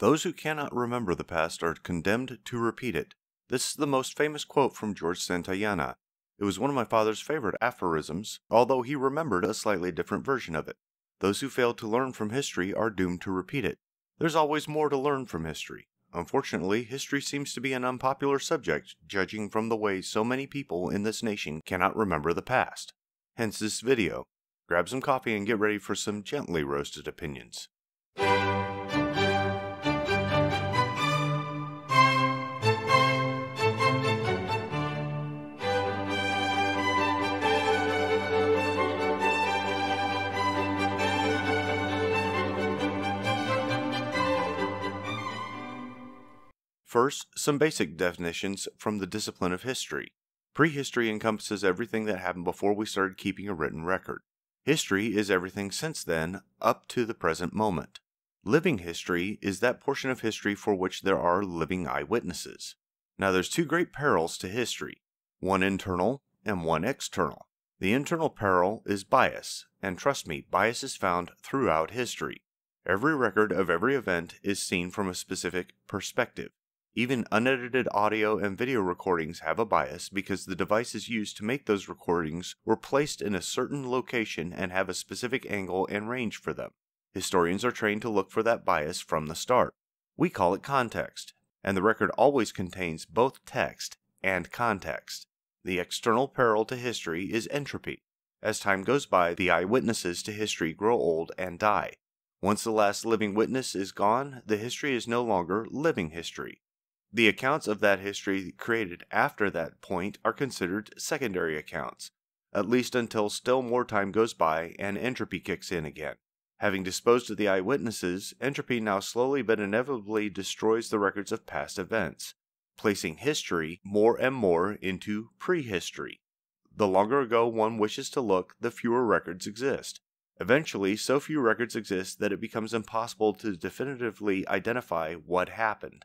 Those who cannot remember the past are condemned to repeat it. This is the most famous quote from George Santayana. It was one of my father's favorite aphorisms, although he remembered a slightly different version of it. Those who fail to learn from history are doomed to repeat it. There's always more to learn from history. Unfortunately, history seems to be an unpopular subject, judging from the way so many people in this nation cannot remember the past. Hence this video. Grab some coffee and get ready for some gently roasted opinions. First, some basic definitions from the discipline of history. Prehistory encompasses everything that happened before we started keeping a written record. History is everything since then, up to the present moment. Living history is that portion of history for which there are living eyewitnesses. Now, there's two great perils to history one internal and one external. The internal peril is bias, and trust me, bias is found throughout history. Every record of every event is seen from a specific perspective. Even unedited audio and video recordings have a bias because the devices used to make those recordings were placed in a certain location and have a specific angle and range for them. Historians are trained to look for that bias from the start. We call it context, and the record always contains both text and context. The external peril to history is entropy. As time goes by, the eyewitnesses to history grow old and die. Once the last living witness is gone, the history is no longer living history. The accounts of that history created after that point are considered secondary accounts, at least until still more time goes by and entropy kicks in again. Having disposed of the eyewitnesses, entropy now slowly but inevitably destroys the records of past events, placing history more and more into prehistory. The longer ago one wishes to look, the fewer records exist. Eventually, so few records exist that it becomes impossible to definitively identify what happened.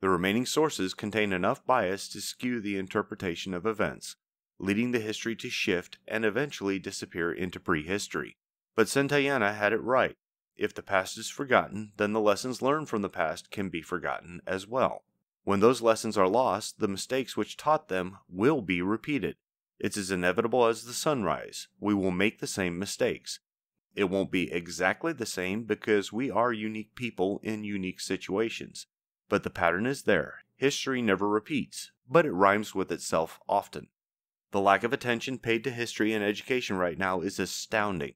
The remaining sources contain enough bias to skew the interpretation of events, leading the history to shift and eventually disappear into prehistory. But Santayana had it right. If the past is forgotten, then the lessons learned from the past can be forgotten as well. When those lessons are lost, the mistakes which taught them will be repeated. It's as inevitable as the sunrise. We will make the same mistakes. It won't be exactly the same because we are unique people in unique situations. But the pattern is there. History never repeats, but it rhymes with itself often. The lack of attention paid to history and education right now is astounding.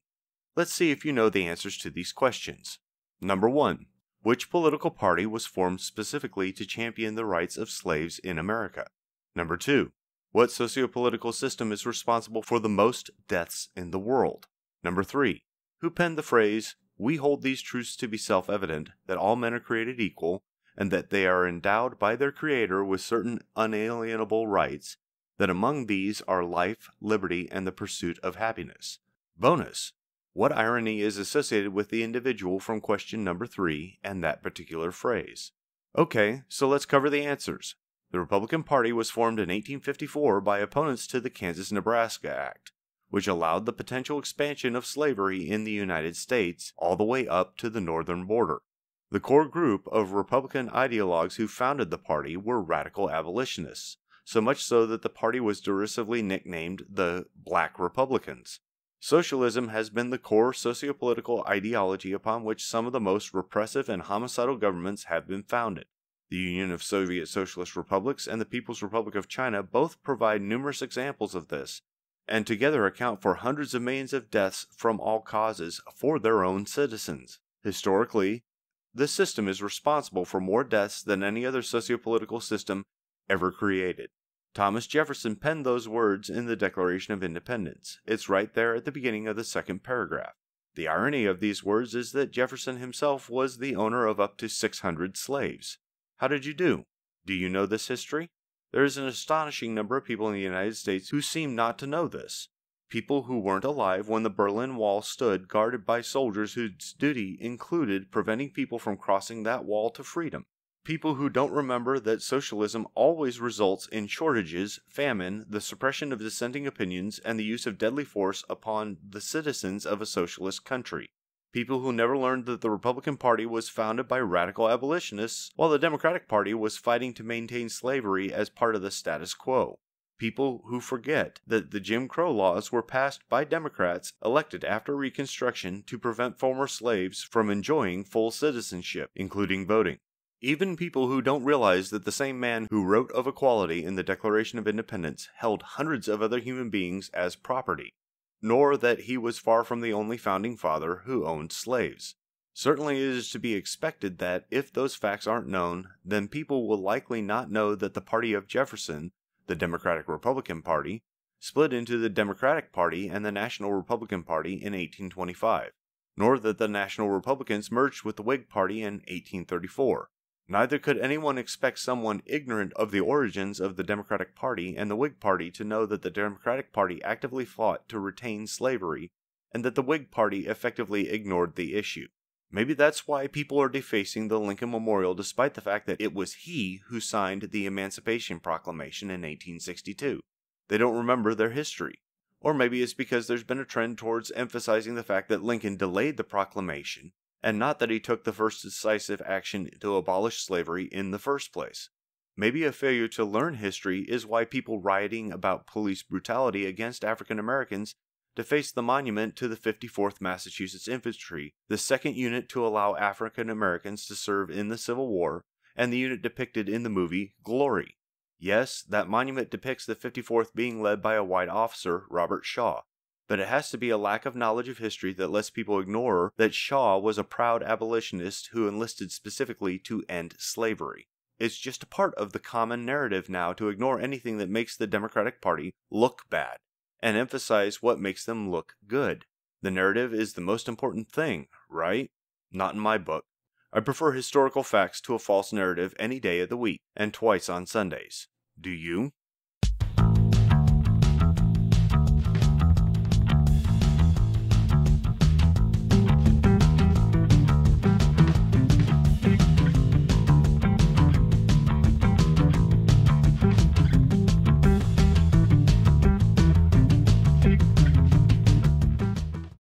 Let's see if you know the answers to these questions. Number 1. Which political party was formed specifically to champion the rights of slaves in America? Number 2. What socio-political system is responsible for the most deaths in the world? Number 3. Who penned the phrase, We hold these truths to be self evident, that all men are created equal, and that they are endowed by their Creator with certain unalienable rights, that among these are life, liberty, and the pursuit of happiness. Bonus What irony is associated with the individual from question number three and that particular phrase? Okay, so let's cover the answers. The Republican Party was formed in 1854 by opponents to the Kansas Nebraska Act, which allowed the potential expansion of slavery in the United States all the way up to the northern border. The core group of Republican ideologues who founded the party were radical abolitionists, so much so that the party was derisively nicknamed the Black Republicans. Socialism has been the core sociopolitical ideology upon which some of the most repressive and homicidal governments have been founded. The Union of Soviet Socialist Republics and the People's Republic of China both provide numerous examples of this, and together account for hundreds of millions of deaths from all causes for their own citizens. Historically, this system is responsible for more deaths than any other sociopolitical system ever created. Thomas Jefferson penned those words in the Declaration of Independence. It's right there at the beginning of the second paragraph. The irony of these words is that Jefferson himself was the owner of up to 600 slaves. How did you do? Do you know this history? There is an astonishing number of people in the United States who seem not to know this people who weren't alive when the Berlin Wall stood, guarded by soldiers whose duty included preventing people from crossing that wall to freedom. People who don't remember that socialism always results in shortages, famine, the suppression of dissenting opinions, and the use of deadly force upon the citizens of a socialist country. People who never learned that the Republican Party was founded by radical abolitionists, while the Democratic Party was fighting to maintain slavery as part of the status quo. People who forget that the Jim Crow laws were passed by Democrats elected after Reconstruction to prevent former slaves from enjoying full citizenship, including voting. Even people who don't realize that the same man who wrote of equality in the Declaration of Independence held hundreds of other human beings as property, nor that he was far from the only founding father who owned slaves. Certainly, it is to be expected that if those facts aren't known, then people will likely not know that the party of Jefferson the Democratic Republican Party, split into the Democratic Party and the National Republican Party in 1825, nor that the National Republicans merged with the Whig Party in 1834. Neither could anyone expect someone ignorant of the origins of the Democratic Party and the Whig Party to know that the Democratic Party actively fought to retain slavery and that the Whig Party effectively ignored the issue. Maybe that's why people are defacing the Lincoln Memorial despite the fact that it was he who signed the Emancipation Proclamation in 1862. They don't remember their history. Or maybe it's because there's been a trend towards emphasizing the fact that Lincoln delayed the proclamation and not that he took the first decisive action to abolish slavery in the first place. Maybe a failure to learn history is why people rioting about police brutality against African Americans deface the monument to the 54th Massachusetts Infantry, the second unit to allow African Americans to serve in the Civil War, and the unit depicted in the movie Glory. Yes, that monument depicts the 54th being led by a white officer, Robert Shaw, but it has to be a lack of knowledge of history that lets people ignore that Shaw was a proud abolitionist who enlisted specifically to end slavery. It's just a part of the common narrative now to ignore anything that makes the Democratic Party look bad and emphasize what makes them look good. The narrative is the most important thing, right? Not in my book. I prefer historical facts to a false narrative any day of the week, and twice on Sundays. Do you?